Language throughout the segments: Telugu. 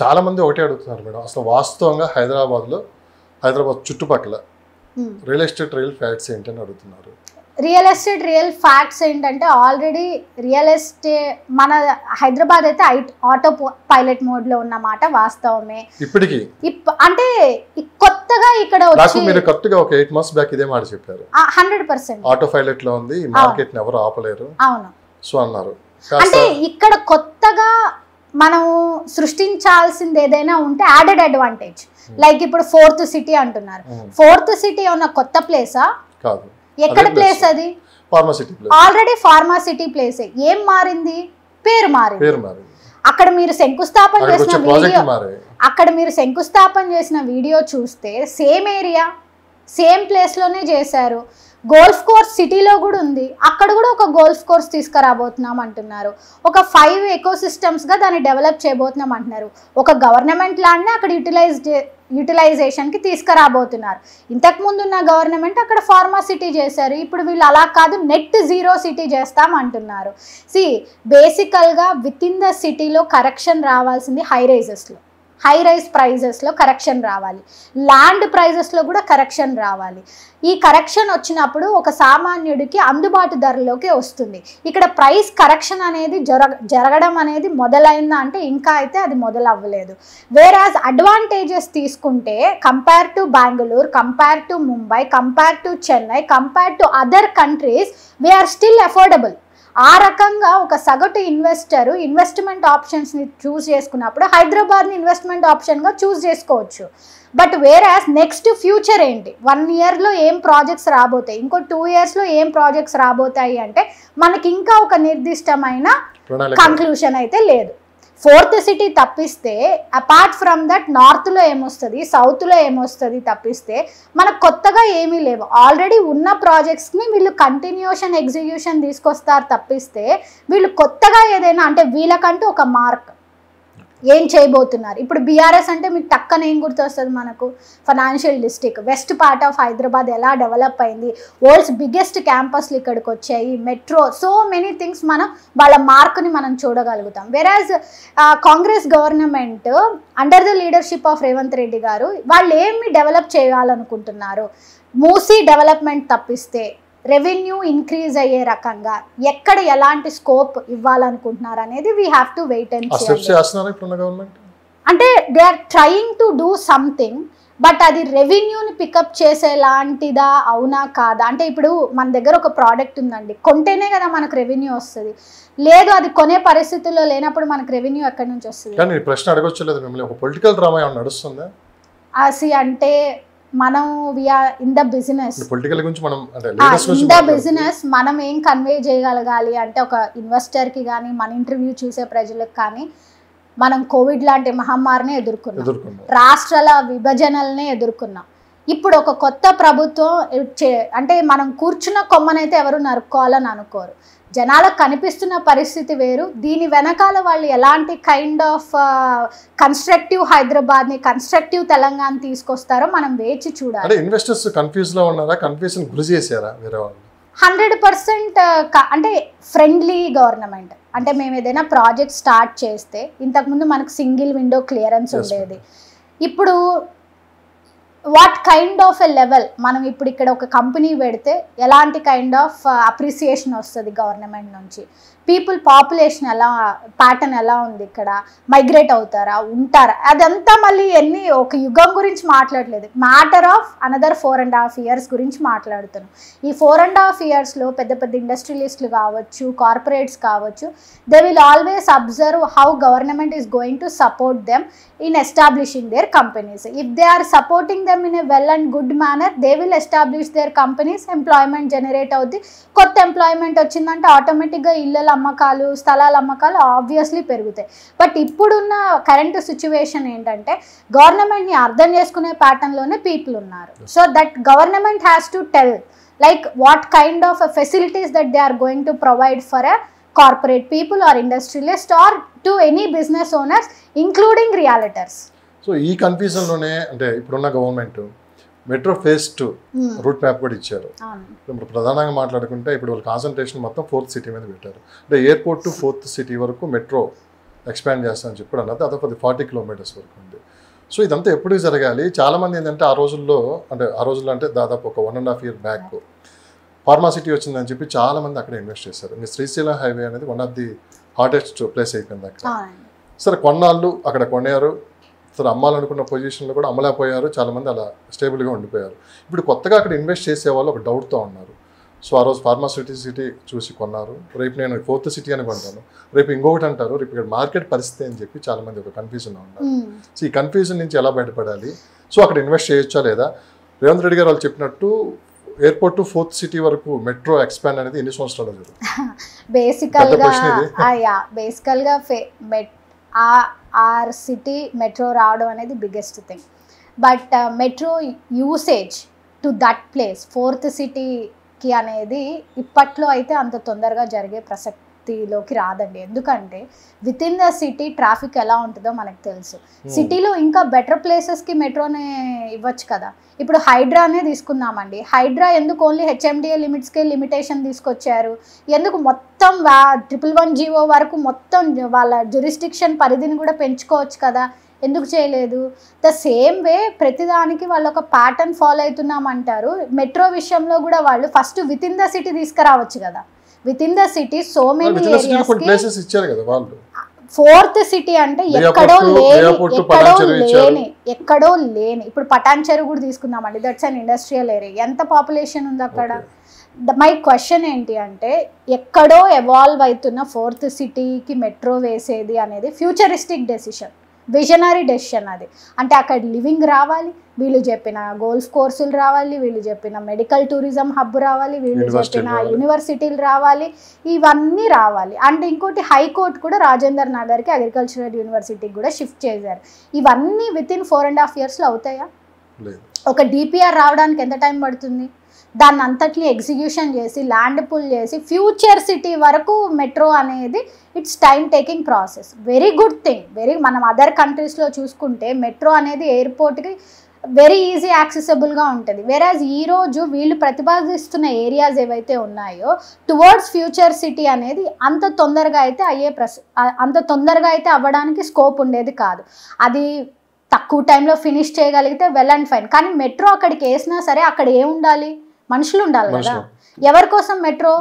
చాలామంది ఒకటే అడుగుతున్నారు మేడం అసలు వాస్తవంగా హైదరాబాద్లో హైదరాబాద్ చుట్టుపక్కల రియల్ ఎస్టేట్ రియల్ ఫ్యాక్ట్స్ అని అడుగుతున్నారు రియల్ ఎస్టేట్ రియల్ ఫ్యాక్ట్స్ ఏంటంటే ఆల్రెడీ రియల్ ఎస్టేట్ మన హైదరాబాద్ అయితే ఆటో పైలట్ మోడ్ లో ఉన్నమాట వాస్తవమే ఇప్పటికి అంటే కొత్తగా ఇక్కడ మీరు కరెక్ట్గా ఒక ఎయిట్ మంత్స్ బ్యాక్ ఇదే మాట చెప్పారు హండ్రెడ్ పర్సెంట్ ఆటో పైలట్ లో ఉంది మార్కెట్ ఎవరు ఆపలేరు అవును సో అన్నారు అంటే ఇక్కడ కొత్తగా మనము సృష్టించాల్సింది ఏదైనా ఉంటే యాడెడ్ అడ్వాంటేజ్ లైక్ ఇప్పుడు ఫోర్త్ సిటీ అంటున్నారు ఫోర్త్ hmm. సిటీ ఉన్న కొత్త ప్లేసా ఎక్కడ ప్లేస్ అది ఆల్రెడీ ఫార్మా సిటీ ప్లేస్ ఏం మారింది పేరు మారింది అక్కడ మీరు శంకుస్థాపన చేసిన వీడియో అక్కడ మీరు శంకుస్థాపన చేసిన వీడియో చూస్తే సేమ్ ఏరియా సేమ్ ప్లేస్లోనే చేశారు గోల్ఫ్ కోర్స్ సిటీలో కూడా ఉంది అక్కడ కూడా ఒక గోల్ఫ్ కోర్స్ తీసుకురాబోతున్నాం అంటున్నారు ఒక ఫైవ్ ఎకో సిస్టమ్స్గా దాన్ని డెవలప్ చేయబోతున్నాం అంటున్నారు ఒక గవర్నమెంట్ ల్యాండ్ని అక్కడ యూటిలైజ్ యూటిలైజేషన్కి తీసుకురాబోతున్నారు ఇంతకుముందు ఉన్న గవర్నమెంట్ అక్కడ ఫార్మా సిటీ చేశారు ఇప్పుడు వీళ్ళు అలా కాదు నెట్ జీరో సిటీ చేస్తాం అంటున్నారు సి బేసికల్గా విత్ ఇన్ ద సిటీలో కరెక్షన్ రావాల్సింది హై హై రైస్ ప్రైజెస్లో కరెక్షన్ రావాలి ల్యాండ్ ప్రైజెస్లో కూడా కరెక్షన్ రావాలి ఈ కరెక్షన్ వచ్చినప్పుడు ఒక సామాన్యుడికి అందుబాటు ధరలోకి వస్తుంది ఇక్కడ ప్రైస్ కరెక్షన్ అనేది జరగడం అనేది మొదలైందా అంటే ఇంకా అయితే అది మొదలవ్వలేదు వేరాజ్ అడ్వాంటేజెస్ తీసుకుంటే compare to Bengaluru compare to Mumbai compare to Chennai compare to other countries we are still affordable ఆ రకంగా ఒక సగటు ఇన్వెస్టర్ ఇన్వెస్ట్మెంట్ ఆప్షన్స్ని చూస్ చేసుకున్నప్పుడు హైదరాబాద్ని ఇన్వెస్ట్మెంట్ ఆప్షన్గా చూస్ చేసుకోవచ్చు బట్ వేరాస్ నెక్స్ట్ ఫ్యూచర్ ఏంటి వన్ ఇయర్లో ఏం ప్రాజెక్ట్స్ రాబోతాయి ఇంకో టూ ఇయర్స్లో ఏం ప్రాజెక్ట్స్ రాబోతాయి అంటే మనకి ఇంకా ఒక నిర్దిష్టమైన కంక్లూషన్ అయితే లేదు ఫోర్త్ సిటీ తప్పిస్తే అపార్ట్ ఫ్రమ్ దట్ నార్త్లో ఏమొస్తుంది సౌత్లో ఏమొస్తుంది తప్పిస్తే మనకు కొత్తగా ఏమీ లేవు ఆల్రెడీ ఉన్న ప్రాజెక్ట్స్ని వీళ్ళు కంటిన్యూషన్ ఎగ్జిక్యూషన్ తీసుకొస్తారు తప్పిస్తే వీళ్ళు కొత్తగా ఏదైనా అంటే వీళ్ళకంటూ ఒక మార్క్ ఏం చేయబోతున్నారు ఇప్పుడు బీఆర్ఎస్ అంటే మీకు టక్కన ఏం గుర్తొస్తుంది మనకు financial district west part of Hyderabad ఎలా డెవలప్ అయింది వరల్డ్స్ బిగ్గెస్ట్ క్యాంపస్లు ఇక్కడికి వచ్చాయి మెట్రో సో మెనీ థింగ్స్ మనం వాళ్ళ మార్క్ని మనం చూడగలుగుతాం whereas Congress government under the leadership of Revanth Reddy garu వాళ్ళు ఏమి డెవలప్ చేయాలనుకుంటున్నారు మూసీ డెవలప్మెంట్ తప్పిస్తే రెవెన్యూ ఇంక్రీజ్ అయ్యే రకంగా ఎక్కడ ఎలాంటి స్కోప్ ఇవ్వాలనుకుంటున్నారు అనేది we have to wait and అంటే they are trying to do something but అది రెవెన్యూని పికప్ చేసేలాంటిదా అవునా కాదా అంటే ఇప్పుడు మన దగ్గర ఒక ప్రోడక్ట్ ఉందండి కొంటేనే కదా మనకు రెవెన్యూ వస్తుంది లేదు అది కొనే పరిస్థితుల్లో లేనప్పుడు మనకు రెవెన్యూ ఎక్కడి నుంచి వస్తుంది ప్రశ్న మిమ్మల్ని ఒక పొలిటికల్ డ్రామా నడుస్తుందా అంటే మనం we are in the business in the business మనం ఏం కన్వే చేయగలగాలి అంటే ఒక ఇన్వెస్టర్కి కానీ మన ఇంటర్వ్యూ చూసే ప్రజలకు కానీ మనం కోవిడ్ లాంటి మహమ్మారిని ఎదుర్కొన్నాం రాష్ట్రాల విభజనల్ని ఎదుర్కొన్నాం ఇప్పుడు ఒక కొత్త ప్రభుత్వం అంటే మనం కూర్చున్న కొమ్మనైతే ఎవరు నరుక్కోవాలని అనుకోరు జనాలకు కనిపిస్తున్న పరిస్థితి వేరు దీని వెనకాల వాళ్ళు ఎలాంటి కైండ్ ఆఫ్ కన్స్ట్రక్టివ్ హైదరాబాద్ని కన్స్ట్రక్టివ్ తెలంగాణ తీసుకొస్తారో మనం వేచి చూడాలి ఇన్వెస్టర్స్ లో ఉన్నారా కన్ఫ్యూజన్ గురి చేశారా వేరే వాళ్ళు హండ్రెడ్ పర్సెంట్ అంటే ఫ్రెండ్లీ గవర్నమెంట్ అంటే మేము ఏదైనా ప్రాజెక్ట్ స్టార్ట్ చేస్తే ఇంతకుముందు మనకు సింగిల్ విండో క్లియరెన్స్ ఉండేది ఇప్పుడు what kind of a level మనం ఇప్పుడు ఇక్కడ ఒక కంపెనీ పెడితే ఎలాంటి కైండ్ ఆఫ్ అప్రిసియేషన్ వస్తుంది గవర్నమెంట్ నుంచి పీపుల్ పాపులేషన్ ఎలా ప్యాటర్న్ ఎలా ఉంది ఇక్కడ మైగ్రేట్ అవుతారా ఉంటారా అదంతా మళ్ళీ ఎన్ని ఒక యుగం గురించి మాట్లాడలేదు matter of another four and half years గురించి మాట్లాడుతున్నాం ఈ ఫోర్ అండ్ హాఫ్ ఇయర్స్లో పెద్ద పెద్ద ఇండస్ట్రియలిస్టులు కావచ్చు కార్పొరేట్స్ కావచ్చు they will always observe how government is going to support them in establishing their companies if they are supporting them in a well and good manner they will establish their companies employment generate అవుద్ది కొత్త ఎంప్లాయ్మెంట్ వచ్చిందంటే ఆటోమేటిక్గా ఇళ్ళలో అమ్మకాలు స్థలాల అమ్మకాలు ఆబ్వియస్లీ పెరుగుతాయి బట్ ఇప్పుడున్న కరెంట్ సిచ్యువేషన్ ఏంటంటే గవర్నమెంట్ని అర్థం చేసుకునే ప్యాటర్న్లోనే పీపుల్ ఉన్నారు so that government has to tell like what kind of facilities that they are going to provide for a corporate people or industrialist or to any business owners including realtors so ఈ కన్ఫ్యూజన్లోనే అంటే ఇప్పుడున్న government metro phase two route map కూడా ఇచ్చారు ఇప్పుడు ప్రధానంగా మాట్లాడుకుంటే ఇప్పుడు వాళ్ళు కాన్సన్ట్రేషన్ మొత్తం ఫోర్త్ సిటీ మీద పెట్టారు అంటే ఎయిర్పోర్ట్ టు ఫోర్త్ సిటీ వరకు మెట్రో ఎక్స్పాండ్ అని చెప్పాడు అన్నది అదొక ఫార్టీ కిలోమీటర్స్ వరకు ఉంది సో ఇదంతా ఎప్పుడు జరగాలి చాలామంది ఏంటంటే ఆ రోజుల్లో అంటే ఆ రోజుల్లో అంటే దాదాపు ఒక one and half year back pharma city వచ్చిందని చెప్పి చాలామంది అక్కడ ఇన్వెస్ట్ చేశారు ఇంకా శ్రీశైలం హైవే అనేది one of the hottest place అయిపోయింది అక్కడ సరే కొన్నాళ్ళు అక్కడ కొనేరు అసలు అమ్మాలనుకున్న పొజిషన్లో కూడా అమ్మలేకపోయారు చాలామంది అలా స్టేబుల్గా ఉండిపోయారు ఇప్పుడు కొత్తగా అక్కడ ఇన్వెస్ట్ చేసే వాళ్ళు ఒక డౌట్తో ఉన్నారు సో ఆ రోజు ఫార్మాసిటీ సిటీ చూసి కొన్నారు రేపు నేను ఫోర్త్ సిటీ అని కొంటాను రేపు ఇంకొకటి అంటారు రేపు ఇక్కడ మార్కెట్ పరిస్థితి అని చెప్పి చాలామంది ఒక కన్ఫ్యూజన్ ఉన్నారు సో ఈ కన్ఫ్యూజన్ నుంచి ఎలా బయటపడాలి సో అక్కడ ఇన్వెస్ట్ చేయొచ్చా లేదా రేవంత్ రెడ్డి గారు వాళ్ళు చెప్పినట్టు ఎయిర్పోర్ట్ ఫోర్త్ సిటీ వరకు మెట్రో ఎక్స్పాండ్ అనేది ఎన్ని సంవత్సరాలు బేసికల్గా బేసికల్గా ఆ ఆర్ సిటీ మెట్రో రావడం అనేది biggest thing but metro usage to that place fourth సిటీకి అనేది ఇప్పట్లో అయితే అంత తొందరగా జరిగే ప్రసక్తి వ్యాప్తిలోకి రాదండి ఎందుకంటే within the city traffic ఎలా ఉంటుందో మనకు తెలుసు సిటీలో hmm. ఇంకా బెటర్ ప్లేసెస్కి మెట్రోనే ఇవ్వచ్చు కదా ఇప్పుడు హైడ్రానే తీసుకుందామండి హైడ్రా ఎందుకు ఓన్లీ హెచ్ఎండిఏ లిమిట్స్కే లిమిటేషన్ తీసుకొచ్చారు ఎందుకు మొత్తం ట్రిపుల్ వన్ జీవో వరకు మొత్తం వాళ్ళ జురిస్టిక్షన్ పరిధిని కూడా పెంచుకోవచ్చు కదా ఎందుకు చేయలేదు ద సేమ్ వే ప్రతిదానికి వాళ్ళు ఒక ప్యాటర్న్ ఫాలో అవుతున్నామంటారు మెట్రో విషయంలో కూడా వాళ్ళు first within the city తీసుకురావచ్చు కదా within the city so many fourth city అంటే ఎక్కడో లేని ఎక్కడో లేని ఎక్కడో లేని ఇప్పుడు పటాన్ చెరువు కూడా తీసుకుందామండి దట్స్ అన్ ఇండస్ట్రియల్ ఏరియా ఎంత పాపులేషన్ ఉంది అక్కడ మై క్వశ్చన్ ఏంటి అంటే ఎక్కడో ఎవాల్వ్ అవుతున్న ఫోర్త్ సిటీకి మెట్రో వేసేది అనేది ఫ్యూచరిస్టిక్ డెసిషన్ విజనరీ డెసిషన్ అది అంటే అక్కడ లివింగ్ రావాలి వీళ్ళు చెప్పిన గోల్ఫ్ కోర్సులు రావాలి వీళ్ళు చెప్పిన మెడికల్ టూరిజం హబ్ రావాలి వీళ్ళు చెప్పిన యూనివర్సిటీలు రావాలి ఇవన్నీ రావాలి అండ్ ఇంకోటి హైకోర్టు కూడా రాజేందర్ నగర్కి అగ్రికల్చరల్ యూనివర్సిటీకి కూడా షిఫ్ట్ చేశారు ఇవన్నీ within four and half ఇయర్స్లో అవుతాయా ఒక డిపిఆర్ రావడానికి ఎంత టైం పడుతుంది దాన్ని అంతటిని ఎగ్జిక్యూషన్ చేసి ల్యాండ్ పుల్ చేసి ఫ్యూచర్ సిటీ వరకు మెట్రో అనేది it's time taking process very good thing very మనం అదర్ కంట్రీస్లో చూసుకుంటే మెట్రో అనేది ఎయిర్పోర్ట్కి వెరీ ఈజీ యాక్సెసబుల్గా ఉంటుంది వెరాజ్ ఈరోజు వీళ్ళు ప్రతిపాదిస్తున్న ఏరియాస్ ఏవైతే ఉన్నాయో టువర్డ్స్ ఫ్యూచర్ సిటీ అనేది అంత తొందరగా అయితే అయ్యే అంత తొందరగా అయితే అవ్వడానికి స్కోప్ ఉండేది కాదు అది తక్కువ టైంలో ఫినిష్ చేయగలిగితే వెల్ అండ్ ఫైన్ కానీ మెట్రో అక్కడికి వేసినా సరే అక్కడ ఏముండాలి మనుషులు ఉండాలి కదా ఎవరి కోసం మెట్రో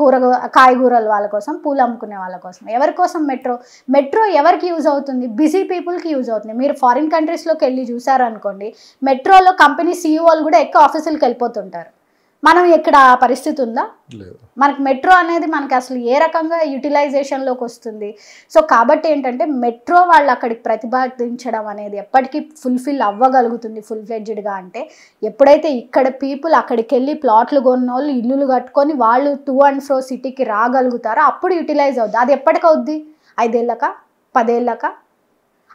కూర కాయగూరల వాళ్ళ కోసం పూలు అమ్ముకునే వాళ్ళ కోసం ఎవరి కోసం మెట్రో మెట్రో ఎవరికి యూజ్ అవుతుంది బిజీ పీపుల్కి యూజ్ అవుతుంది మీరు ఫారిన్ కంట్రీస్లోకి వెళ్ళి చూసారనుకోండి మెట్రోలో కంపెనీ సీఈఓలు కూడా ఎక్కువ ఆఫీసులకు వెళ్ళిపోతుంటారు మనం ఇక్కడ ఆ పరిస్థితి ఉందా మనకి మెట్రో అనేది మనకి అసలు ఏ రకంగా యూటిలైజేషన్లోకి వస్తుంది సో కాబట్టి ఏంటంటే మెట్రో వాళ్ళు అక్కడికి ప్రతిపాదించడం అనేది ఎప్పటికీ ఫుల్ఫిల్ అవ్వగలుగుతుంది ఫుల్ ఫ్లెడ్జ్డ్గా అంటే ఎప్పుడైతే ఇక్కడ పీపుల్ అక్కడికి వెళ్ళి ప్లాట్లు కొన్నోళ్ళు ఇల్లులు కట్టుకొని వాళ్ళు టూ అండ్ ఫ్రో సిటీకి రాగలుగుతారో అప్పుడు యూటిలైజ్ అవుద్ది అది ఎప్పటికవుద్ది ఐదేళ్ళక పదేళ్ళక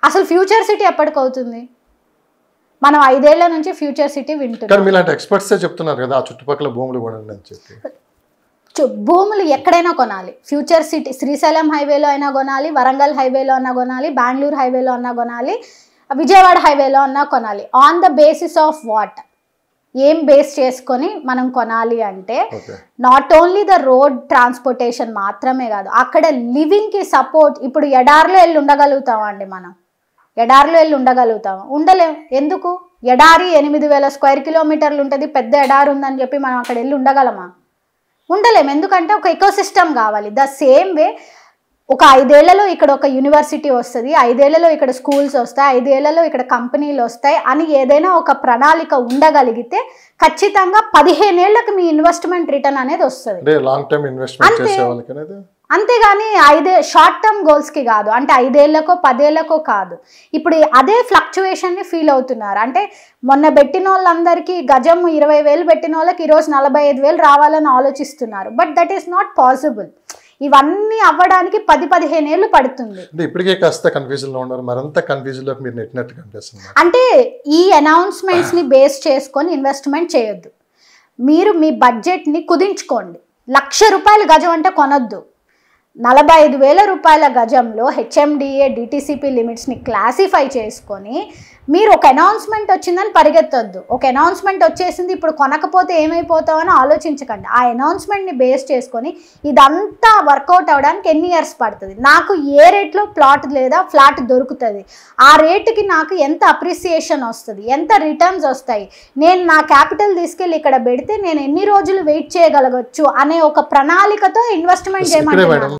అసలు ఫ్యూచర్ సిటీ ఎప్పటికవుతుంది మనం ఐదేళ్ల నుంచి ఫ్యూచర్ సిటీ వింటున్నాం భూములు భూములు ఎక్కడైనా కొనాలి ఫ్యూచర్ సిటీ శ్రీశైలం హైవేలో అయినా కొనాలి వరంగల్ హైవేలో అన్నా కొనాలి బెంగళూరు హైవేలో అన్నా కొనాలి విజయవాడ హైవేలో అన్నా కొనాలి on the basis of what ఏం బేస్ చేసుకొని మనం కొనాలి అంటే not only the road transportation మాత్రమే కాదు అక్కడ లివింగ్కి సపోర్ట్ ఇప్పుడు ఎడార్లో వెళ్ళి ఉండగలుగుతామండి మనం ఎడారిలో వెళ్ళి ఉండగలుగుతాము ఉండలేము ఎందుకు ఎడారి ఎనిమిది వేల స్క్వేర్ కిలోమీటర్లు ఉంటుంది పెద్ద ఎడారి ఉందని చెప్పి మనం అక్కడ వెళ్ళి ఉండగలమా ఉండలేము ఎందుకంటే ఒక ఎకోసిస్టమ్ కావాలి ద సేమ్ వే ఒక ఐదేళ్లలో ఇక్కడ ఒక యూనివర్సిటీ వస్తుంది ఐదేళ్లలో ఇక్కడ స్కూల్స్ వస్తాయి ఐదేళ్లలో ఇక్కడ కంపెనీలు వస్తాయి అని ఏదైనా ఒక ప్రణాళిక ఉండగలిగితే ఖచ్చితంగా పదిహేనేళ్లకు మీ ఇన్వెస్ట్మెంట్ రిటర్న్ అనేది వస్తుంది లాంగ్ టర్మ్ ఇన్వెస్ట్మెంట్ అంతేగాని ఐదే షార్ట్ టర్మ్ గోల్స్కి కాదు అంటే ఐదేళ్లకో పదేళ్లకో కాదు ఇప్పుడు అదే ఫ్లక్చువేషన్ని ఫీల్ అవుతున్నారు అంటే మొన్న పెట్టిన వాళ్ళందరికీ గజం ఇరవై వేలు పెట్టిన వాళ్ళకి ఈరోజు నలభై ఐదు వేలు రావాలని ఆలోచిస్తున్నారు but that is not possible ఇవన్నీ అవ్వడానికి పది పదిహేను ఏళ్ళు పడుతుంది అంటే ఇప్పటికే కాస్త కన్ఫ్యూజన్ లో ఉన్నారు మరింత కన్ఫ్యూజన్ లో మీరు నెట్టినట్టు కనిపిస్తుంది అంటే ఈ అనౌన్స్మెంట్స్ ని బేస్ చేసుకొని ఇన్వెస్ట్మెంట్ చేయొద్దు మీరు మీ బడ్జెట్ ని కుదించుకోండి లక్ష రూపాయలు గజం అంటే కొనొద్దు నలభై ఐదు వేల రూపాయల గజంలో హెచ్ఎండిఏ డిటీసీపీ లిమిట్స్ని క్లాసిఫై చేసుకొని మీరు ఒక అనౌన్స్మెంట్ వచ్చిందని పరిగెత్తొద్దు ఒక అనౌన్స్మెంట్ వచ్చేసింది ఇప్పుడు కొనకపోతే ఏమైపోతామని ఆలోచించకండి ఆ అనౌన్స్మెంట్ని బేస్ చేసుకొని ఇదంతా వర్కౌట్ అవ్వడానికి ఎన్ని ఇయర్స్ పడుతుంది నాకు ఏ రేట్లో ప్లాట్ లేదా ఫ్లాట్ దొరుకుతుంది ఆ రేటుకి నాకు ఎంత అప్రిసియేషన్ వస్తుంది ఎంత రిటర్న్స్ వస్తాయి నేను నా క్యాపిటల్ తీసుకెళ్ళి ఇక్కడ పెడితే నేను ఎన్ని రోజులు వెయిట్ చేయగలగచ్చు అనే ఒక ప్రణాళికతో ఇన్వెస్ట్మెంట్ చేయమంటున్నాను